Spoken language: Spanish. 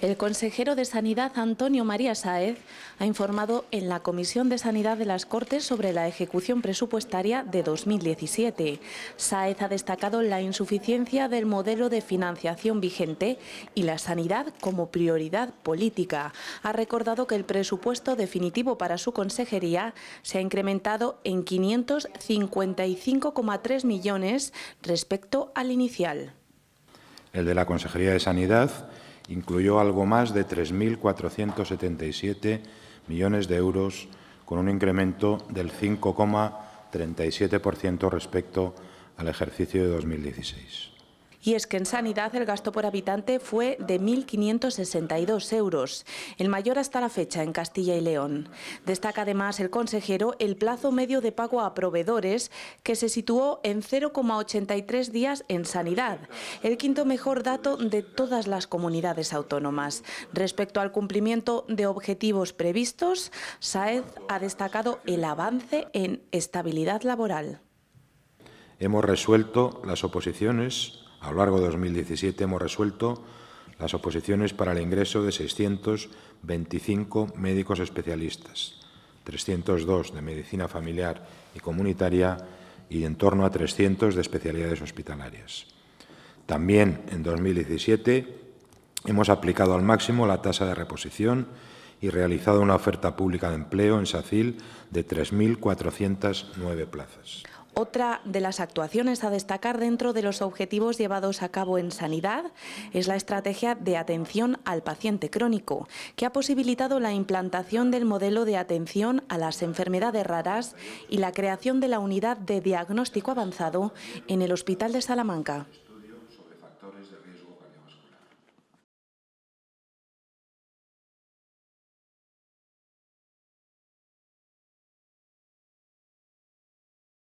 El consejero de Sanidad, Antonio María Sáez, ha informado en la Comisión de Sanidad de las Cortes sobre la ejecución presupuestaria de 2017. Sáez ha destacado la insuficiencia del modelo de financiación vigente y la sanidad como prioridad política. Ha recordado que el presupuesto definitivo para su consejería se ha incrementado en 555,3 millones respecto al inicial. El de la Consejería de Sanidad incluyó algo más de 3.477 millones de euros, con un incremento del 5,37% respecto al ejercicio de 2016. Y es que en sanidad el gasto por habitante fue de 1.562 euros, el mayor hasta la fecha en Castilla y León. Destaca además el consejero el plazo medio de pago a proveedores, que se situó en 0,83 días en sanidad, el quinto mejor dato de todas las comunidades autónomas. Respecto al cumplimiento de objetivos previstos, Saez ha destacado el avance en estabilidad laboral. Hemos resuelto las oposiciones a lo largo de 2017 hemos resuelto las oposiciones para el ingreso de 625 médicos especialistas, 302 de medicina familiar y comunitaria y en torno a 300 de especialidades hospitalarias. También en 2017 hemos aplicado al máximo la tasa de reposición y realizado una oferta pública de empleo en SACIL de 3.409 plazas. Otra de las actuaciones a destacar dentro de los objetivos llevados a cabo en sanidad es la estrategia de atención al paciente crónico, que ha posibilitado la implantación del modelo de atención a las enfermedades raras y la creación de la unidad de diagnóstico avanzado en el Hospital de Salamanca.